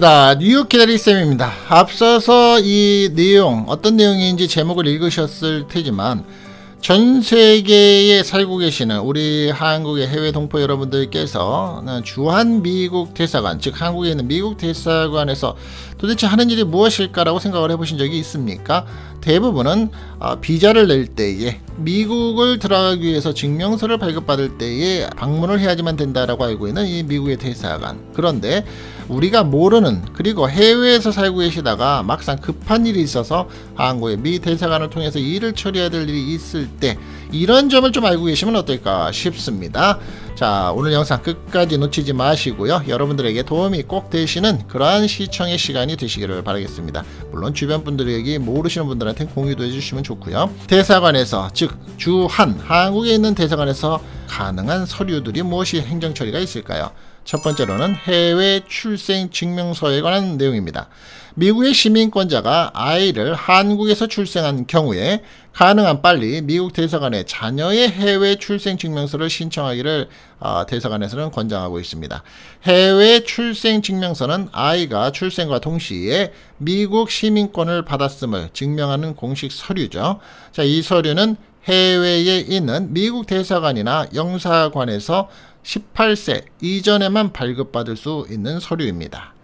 반갑습니다. 뉴욕 기다리쌤입니다. 앞서서 이 내용, 어떤 내용인지 제목을 읽으셨을 테지만 전 세계에 살고 계시는 우리 한국의 해외 동포 여러분들께서 주한 미국 대사관, 즉 한국에 있는 미국 대사관에서 도대체 하는 일이 무엇일까라고 생각을 해보신 적이 있습니까? 대부분은 어, 비자를 낼 때에 미국을 들어가기 위해서 증명서를 발급받을 때에 방문을 해야지만 된다라고 알고 있는 이 미국의 대사관. 그런데 우리가 모르는 그리고 해외에서 살고 계시다가 막상 급한 일이 있어서 한국의 미 대사관을 통해서 일을 처리해야 될 일이 있을 때 이런 점을 좀 알고 계시면 어떨까 싶습니다. 자 오늘 영상 끝까지 놓치지 마시고요. 여러분들에게 도움이 꼭 되시는 그러한 시청의 시간이 되시기를 바라겠습니다. 물론 주변 분들에게 모르시는 분들한테 공유도 해주시면 좋고요. 대사관에서 즉 주한 한국에 있는 대사관에서 가능한 서류들이 무엇이 행정 처리가 있을까요? 첫 번째로는 해외 출생 증명서에 관한 내용입니다. 미국의 시민권자가 아이를 한국에서 출생한 경우에 가능한 빨리 미국 대사관에 자녀의 해외 출생 증명서를 신청하기를 아, 대사관에서는 권장하고 있습니다. 해외 출생 증명서는 아이가 출생과 동시에 미국 시민권을 받았음을 증명하는 공식 서류죠. 자, 이 서류는 해외에 있는 미국 대사관이나 영사관에서 18세 이전에만 발급받을 수 있는 서류입니다.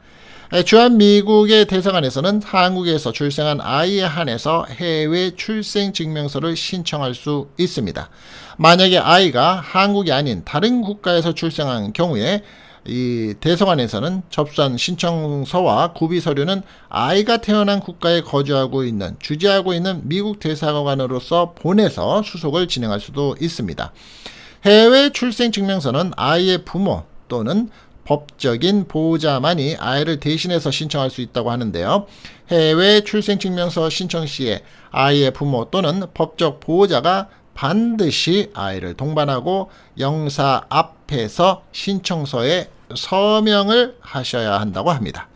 예, 주한미국의 대사관에서는 한국에서 출생한 아이에 한해서 해외 출생 증명서를 신청할 수 있습니다. 만약에 아이가 한국이 아닌 다른 국가에서 출생한 경우에 이 대사관에서는 접수한 신청서와 구비 서류는 아이가 태어난 국가에 거주하고 있는 주재하고 있는 미국 대사관으로서 보내서 수속을 진행할 수도 있습니다. 해외 출생 증명서는 아이의 부모 또는 법적인 보호자만이 아이를 대신해서 신청할 수 있다고 하는데요. 해외 출생 증명서 신청 시에 아이의 부모 또는 법적 보호자가 반드시 아이를 동반하고 영사 앞에서 신청서에 서명을 하셔야 한다고 합니다.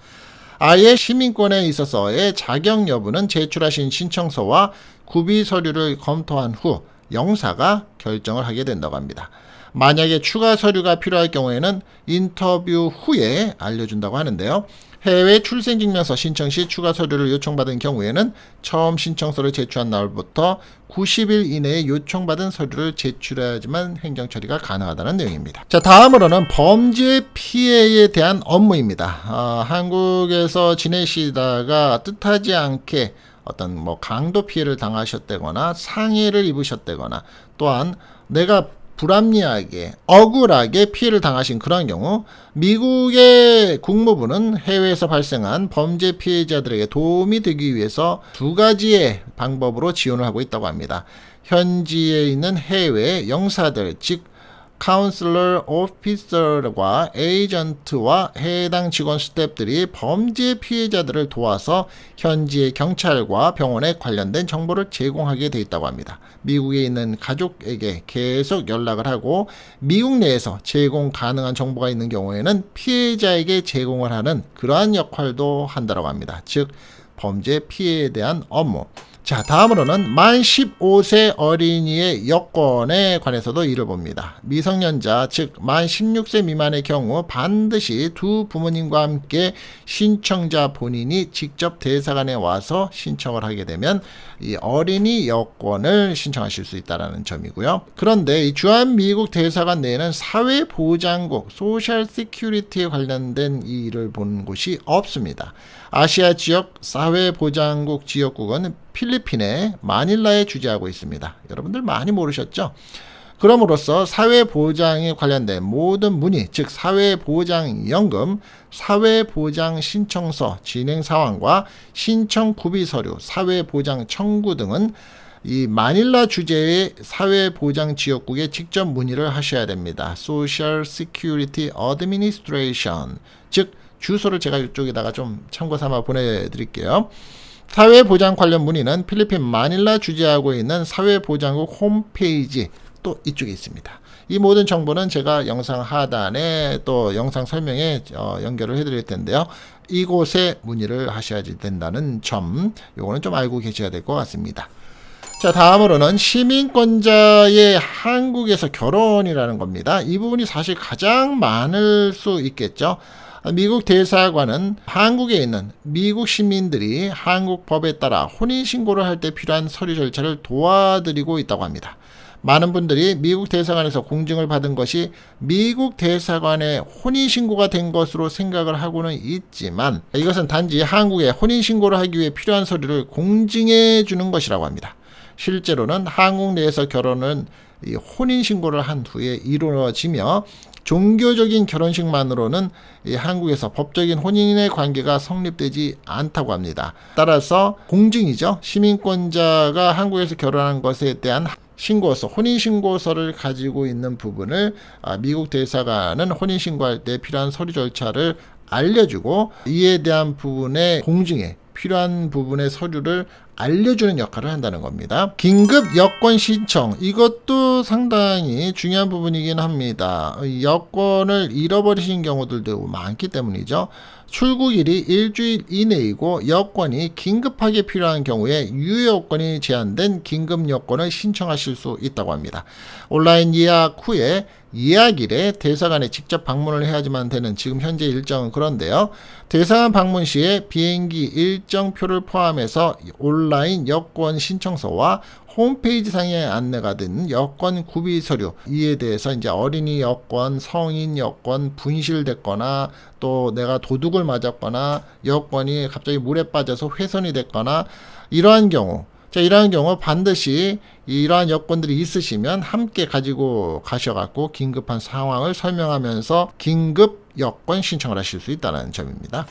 아이의 시민권에 있어서의 자격 여부는 제출하신 신청서와 구비 서류를 검토한 후 영사가 결정을 하게 된다고 합니다. 만약에 추가 서류가 필요할 경우에는 인터뷰 후에 알려준다고 하는데요. 해외 출생증명서 신청 시 추가 서류를 요청받은 경우에는 처음 신청서를 제출한 날부터 90일 이내에 요청받은 서류를 제출해야지만 행정 처리가 가능하다는 내용입니다. 자 다음으로는 범죄 피해에 대한 업무입니다. 아, 한국에서 지내시다가 뜻하지 않게 어떤 뭐 강도 피해를 당하셨다거나 상해를 입으셨다거나 또한 내가 불합리하게 억울하게 피해를 당하신 그런 경우 미국의 국무부는 해외에서 발생한 범죄 피해자들에게 도움이 되기 위해서 두 가지의 방법으로 지원을 하고 있다고 합니다. 현지에 있는 해외 영사들 즉 카운슬러 오피서과 에이전트와 해당 직원 스텝들이 범죄 피해자들을 도와서 현지의 경찰과 병원에 관련된 정보를 제공하게 돼 있다고 합니다. 미국에 있는 가족에게 계속 연락을 하고 미국 내에서 제공 가능한 정보가 있는 경우에는 피해자에게 제공을 하는 그러한 역할도 한다고 합니다. 즉 범죄 피해에 대한 업무. 자 다음으로는 만 15세 어린이의 여권에 관해서도 이를 봅니다. 미성년자 즉 만 16세 미만의 경우 반드시 두 부모님과 함께 신청자 본인이 직접 대사관에 와서 신청을 하게 되면 이 어린이 여권을 신청하실 수 있다는 점이고요. 그런데 이 주한미국 대사관 내에는 사회보장국 소셜 시큐리티에 관련된 이 일을 보는 곳이 없습니다. 아시아 지역 사회보장국 지역국은 필리핀의 마닐라에 주재하고 있습니다. 여러분들 많이 모르셨죠? 그럼으로써 사회보장에 관련된 모든 문의, 즉 사회보장연금, 사회보장신청서 진행 상황과 신청 구비 서류, 사회보장 청구 등은 이 마닐라 주재의 사회보장 지역국에 직접 문의를 하셔야 됩니다. Social Security Administration, 즉 주소를 제가 이쪽에다가 좀 참고 삼아 보내드릴게요. 사회보장 관련 문의는 필리핀 마닐라 주재하고 있는 사회보장국 홈페이지 또 이쪽에 있습니다. 이 모든 정보는 제가 영상 하단에 또 영상 설명에 어, 연결을 해드릴 텐데요. 이곳에 문의를 하셔야 된다는 점, 요거는 좀 알고 계셔야 될 것 같습니다. 자 다음으로는 시민권자의 한국에서 결혼이라는 겁니다. 이 부분이 사실 가장 많을 수 있겠죠. 미국 대사관은 한국에 있는 미국 시민들이 한국 법에 따라 혼인신고를 할 때 필요한 서류 절차를 도와드리고 있다고 합니다. 많은 분들이 미국 대사관에서 공증을 받은 것이 미국 대사관의 혼인신고가 된 것으로 생각을 하고는 있지만 이것은 단지 한국에 혼인신고를 하기 위해 필요한 서류를 공증해 주는 것이라고 합니다. 실제로는 한국 내에서 결혼은 혼인신고를 한 후에 이루어지며 종교적인 결혼식만으로는 한국에서 법적인 혼인의 관계가 성립되지 않다고 합니다. 따라서 공증이죠. 시민권자가 한국에서 결혼한 것에 대한 신고서, 혼인신고서를 가지고 있는 부분을 아, 미국 대사관은 혼인신고할 때 필요한 서류 절차를 알려주고 이에 대한 부분의 공증에 필요한 부분의 서류를 알려주는 역할을 한다는 겁니다. 긴급 여권 신청 이것도 상당히 중요한 부분이긴 합니다. 여권을 잃어버리신 경우들도 많기 때문이죠. 출국일이 일주일 이내이고 여권이 긴급하게 필요한 경우에 유효여건이 제한된 긴급 여권을 신청하실 수 있다고 합니다. 온라인 예약 후에 이야기래 대사관에 직접 방문을 해야지만 되는 지금 현재 일정은 그런데요. 대사관 방문 시에 비행기 일정표를 포함해서 온라인 여권 신청서와 홈페이지 상에 안내가 된 여권 구비 서류 이에 대해서 이제 어린이 여권, 성인 여권 분실됐거나 또 내가 도둑을 맞았거나 여권이 갑자기 물에 빠져서 훼손이 됐거나 이러한 경우 자, 이러한 경우 반드시 이러한 여건들이 있으시면 함께 가지고 가셔갖고 긴급한 상황을 설명하면서 긴급 여건 신청을 하실 수 있다는 점입니다.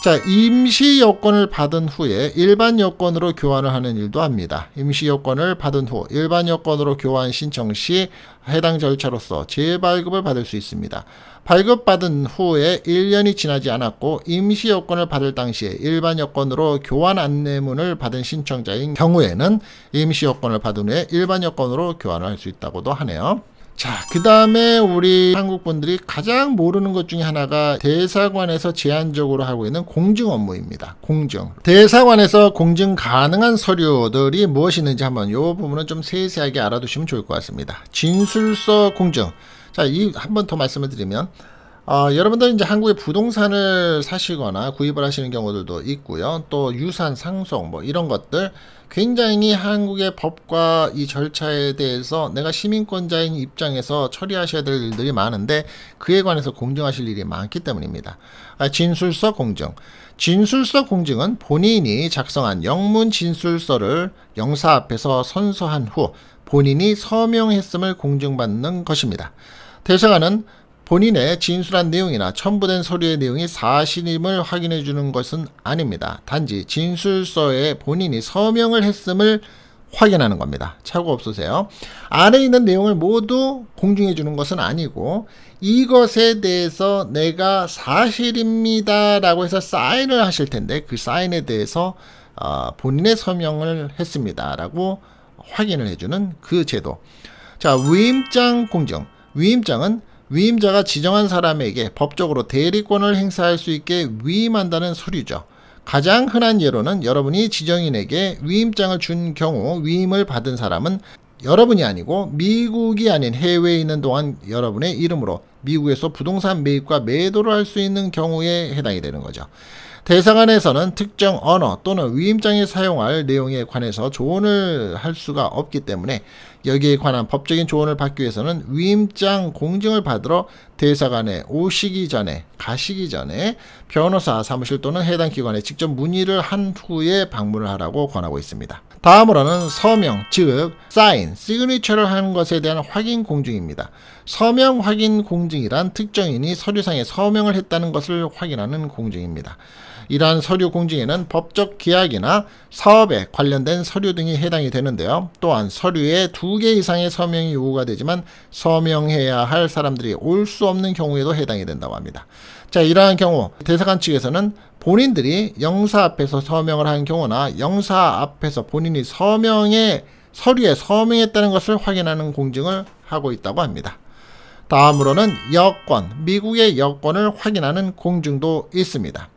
자, 임시 여권을 받은 후에 일반 여권으로 교환을 하는 일도 합니다. 임시 여권을 받은 후 일반 여권으로 교환 신청 시 해당 절차로서 재발급을 받을 수 있습니다. 발급받은 후에 1년이 지나지 않았고 임시 여권을 받을 당시에 일반 여권으로 교환 안내문을 받은 신청자인 경우에는 임시 여권을 받은 후에 일반 여권으로 교환을 할 수 있다고도 하네요. 자, 그 다음에 우리 한국분들이 가장 모르는 것 중에 하나가 대사관에서 제한적으로 하고 있는 공증 업무입니다. 공증. 대사관에서 공증 가능한 서류들이 무엇이 있는지 한번 요 부분은 좀 세세하게 알아두시면 좋을 것 같습니다. 진술서 공증. 자, 이 한 번 더 말씀을 드리면 어, 여러분들 이제 한국에 부동산을 사시거나 구입을 하시는 경우들도 있고요. 또 유산 상속 뭐 이런 것들 굉장히 한국의 법과 이 절차에 대해서 내가 시민권자인 입장에서 처리하셔야 될 일들이 많은데 그에 관해서 공정하실 일이 많기 때문입니다. 아, 진술서 공증. 진술서 공증은 본인이 작성한 영문 진술서를 영사 앞에서 선서한 후 본인이 서명했음을 공증받는 것입니다. 대사관은 본인의 진술한 내용이나 첨부된 서류의 내용이 사실임을 확인해 주는 것은 아닙니다. 단지 진술서에 본인이 서명을 했음을 확인하는 겁니다. 착오 없으세요. 안에 있는 내용을 모두 공중해 주는 것은 아니고 이것에 대해서 내가 사실입니다 라고 해서 사인을 하실 텐데 그 사인에 대해서 어, 본인의 서명을 했습니다 라고 확인을 해주는 그 제도 자 위임장 공정 위임장은 위임자가 지정한 사람에게 법적으로 대리권을 행사할 수 있게 위임한다는 소리죠. 가장 흔한 예로는 여러분이 지정인에게 위임장을 준 경우 위임을 받은 사람은 여러분이 아니고 미국이 아닌 해외에 있는 동안 여러분의 이름으로 미국에서 부동산 매입과 매도를 할 수 있는 경우에 해당이 되는 거죠. 대상안에서는 특정 언어 또는 위임장에 사용할 내용에 관해서 조언을 할 수가 없기 때문에 여기에 관한 법적인 조언을 받기 위해서는 위임장 공증을 받으러 대사관에 오시기 전에 가시기 전에 변호사 사무실 또는 해당 기관에 직접 문의를 한 후에 방문을 하라고 권하고 있습니다. 다음으로는 서명, 즉 사인, 시그니처를 하는 것에 대한 확인 공증입니다. 서명 확인 공증이란 특정인이 서류상에 서명을 했다는 것을 확인하는 공증입니다. 이러한 서류 공증에는 법적 계약이나 사업에 관련된 서류 등이 해당이 되는데요. 또한 서류에 두 개 이상의 서명이 요구가 되지만 서명해야 할 사람들이 올 수 없는 경우에도 해당이 된다고 합니다. 자, 이러한 경우 대사관 측에서는 본인들이 영사 앞에서 서명을 한 경우나 영사 앞에서 본인이 서명에 서류에 서명했다는 것을 확인하는 공증을 하고 있다고 합니다. 다음으로는 여권, 미국의 여권을 확인하는 공증도 있습니다.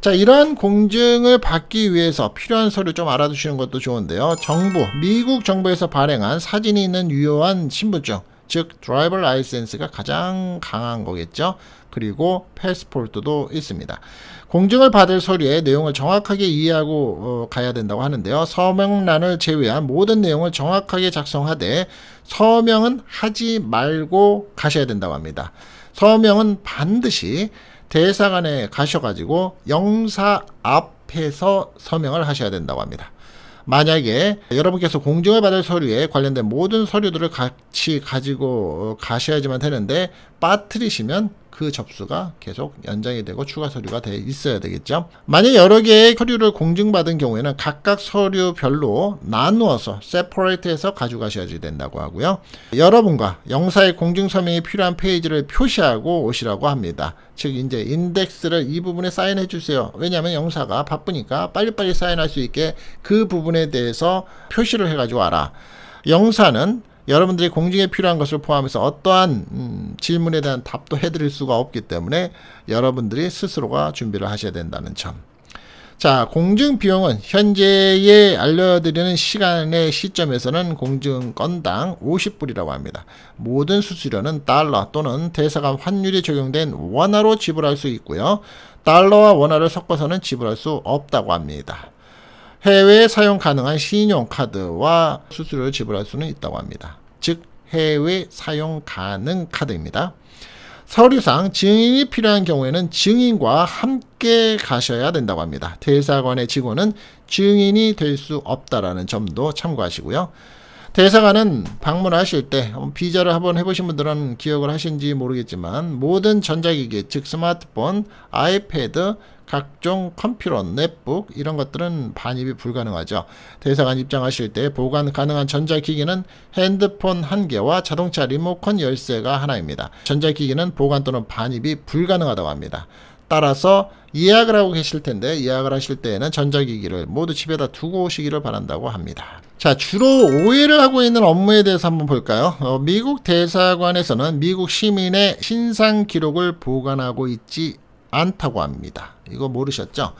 자, 이러한 공증을 받기 위해서 필요한 서류 좀 알아두시는 것도 좋은데요. 정부, 미국 정부에서 발행한 사진이 있는 유효한 신분증, 즉 드라이버 라이센스가 가장 강한 거겠죠. 그리고 패스포트도 있습니다. 공증을 받을 서류의 내용을 정확하게 이해하고 어, 가야 된다고 하는데요. 서명란을 제외한 모든 내용을 정확하게 작성하되 서명은 하지 말고 가셔야 된다고 합니다. 서명은 반드시 대사관에 가셔가지고 영사 앞에서 서명을 하셔야 된다고 합니다. 만약에 여러분께서 공증을 받을 서류에 관련된 모든 서류들을 같이 가지고 가셔야지만 되는데 빠뜨리시면 그 접수가 계속 연장이 되고 추가 서류가 돼 있어야 되겠죠. 만약 여러 개의 서류를 공증받은 경우에는 각각 서류별로 나누어서 세 e 레이트해서 가져가셔야 된다고 하고요. 여러분과 영사의 공증 서명이 필요한 페이지를 표시하고 오시라고 합니다. 즉 이제 인덱스를 이 부분에 사인해 주세요. 왜냐하면 영사가 바쁘니까 빨리빨리 사인할 수 있게 그 부분에 대해서 표시를 해가지고 와라. 영사는 여러분들이 공중에 필요한 것을 포함해서 어떠한 음, 질문에 대한 답도 해드릴 수가 없기 때문에 여러분들이 스스로가 준비를 하셔야 된다는 점. 자, 공증 비용은 현재에 알려드리는 시간의 시점에서는 공증 건당 50불이라고 합니다. 모든 수수료는 달러 또는 대사관 환율이 적용된 원화로 지불할 수 있고요. 달러와 원화를 섞어서는 지불할 수 없다고 합니다. 해외 사용 가능한 신용카드와 수수료를 지불할 수는 있다고 합니다. 즉 해외 사용 가능 카드입니다. 서류상 증인이 필요한 경우에는 증인과 함께 가셔야 된다고 합니다. 대사관의 직원은 증인이 될 수 없다라는 점도 참고하시고요. 대사관은 방문하실 때 비자를 한번 해보신 분들은 기억을 하신지 모르겠지만 모든 전자기기 즉 스마트폰, 아이패드, 각종 컴퓨터, 넷북 이런 것들은 반입이 불가능하죠. 대사관 입장하실 때 보관 가능한 전자기기는 핸드폰 한 개와 자동차 리모컨 열쇠가 하나입니다. 전자기기는 보관 또는 반입이 불가능하다고 합니다. 따라서 예약을 하고 계실 텐데 예약을 하실 때에는 전자기기를 모두 집에다 두고 오시기를 바란다고 합니다. 자, 주로 오해를 하고 있는 업무에 대해서 한번 볼까요? 어, 미국 대사관에서는 미국 시민의 신상 기록을 보관하고 있지 않다고 합니다. 이거 모르셨죠?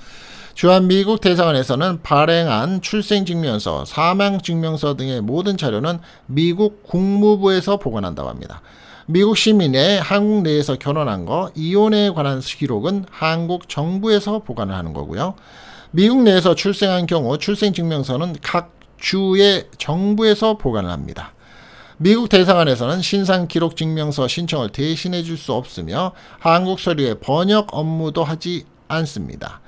주한 미국 대사관에서는 발행한 출생증명서, 사망증명서 등의 모든 자료는 미국 국무부에서 보관한다고 합니다. 미국 시민의 한국 내에서 결혼한 거, 이혼에 관한 기록은 한국 정부에서 보관을 하는 거고요. 미국 내에서 출생한 경우 출생증명서는 각 주에 정부에서 보관을 합니다. 미국 대사관에서는 신상 기록 증명서 신청을 대신해 줄 수 없으며 한국 서류의 번역 업무도 하지 않습니다.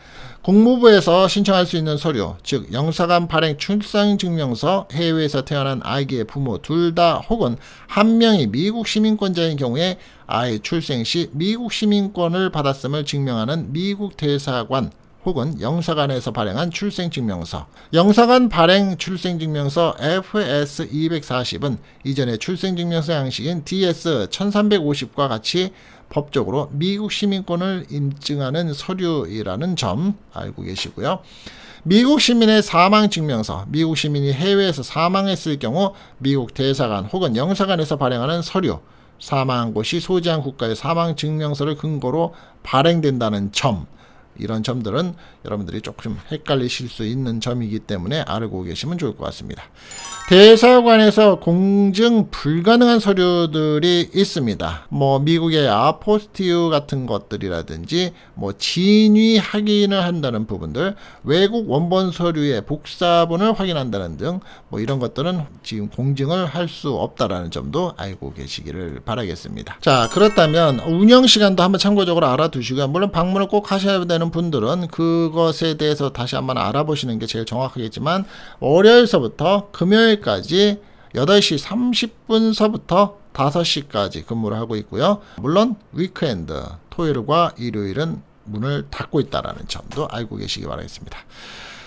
국무부에서 신청할 수 있는 서류, 즉 영사관 발행 출생증명서, 해외에서 태어난 아기의 부모 둘 다 혹은 한 명이 미국 시민권자인 경우에 아이 출생 시 미국 시민권을 받았음을 증명하는 미국 대사관 혹은 영사관에서 발행한 출생증명서 영사관 발행 출생증명서 FS240은 이전의 출생증명서 양식인 DS1350과 같이 법적으로 미국 시민권을 인증하는 서류라는점 알고 계시고요. 미국 시민의 사망 증명서, 미국 시민이 해외에서 사망했을 경우 미국 대사관 혹은 영사관에서 발행하는 서류, 사망한 곳이 소지한 국가의 사망 증명서를 근거로 발행된다는 점, 이런 점들은 여러분들이 조금 헷갈리실 수 있는 점이기 때문에 알고 계시면 좋을 것 같습니다. 대사관에서 공증 불가능한 서류들이 있습니다. 뭐 미국의 아포스티유 같은 것들이라든지 뭐 진위 확인을 한다는 부분들, 외국 원본 서류의 복사본을 확인한다는 등 뭐 이런 것들은 지금 공증을 할 수 없다라는 점도 알고 계시기를 바라겠습니다. 자 그렇다면 운영 시간도 한번 참고적으로 알아두시고요. 물론 방문을 꼭 하셔야 되는 하시는 분들은 그것에 대해서 다시 한번 알아보시는 게 제일 정확하겠지만 월요일서부터 금요일까지 8시 30분서부터 5시까지 근무를 하고 있고요. 물론 위크엔드 토요일과 일요일은 문을 닫고 있다라는 점도 알고 계시기 바라겠습니다.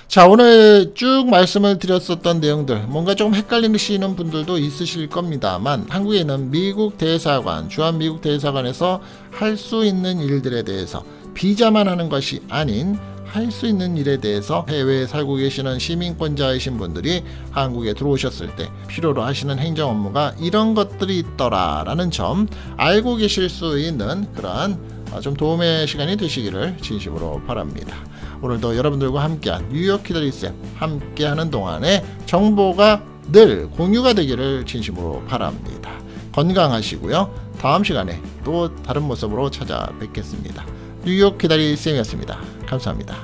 자 오늘 쭉 말씀을 드렸었던 내용들 뭔가 조금 헷갈리시는 분들도 있으실 겁니다만 한국에 있는 미국 대사관 주한 미국 대사관에서 할 수 있는 일들에 대해서 비자만 하는 것이 아닌 할 수 있는 일에 대해서 해외에 살고 계시는 시민권자이신 분들이 한국에 들어오셨을 때 필요로 하시는 행정 업무가 이런 것들이 있더라라는 점 알고 계실 수 있는 그러한 어, 좀 도움의 시간이 되시기를 진심으로 바랍니다. 오늘도 여러분들과 함께한 뉴욕 키다리쌤 함께하는 동안에 정보가 늘 공유가 되기를 진심으로 바랍니다. 건강하시고요. 다음 시간에 또 다른 모습으로 찾아뵙겠습니다. 뉴욕 기다리 쌤이었습니다. 감사합니다.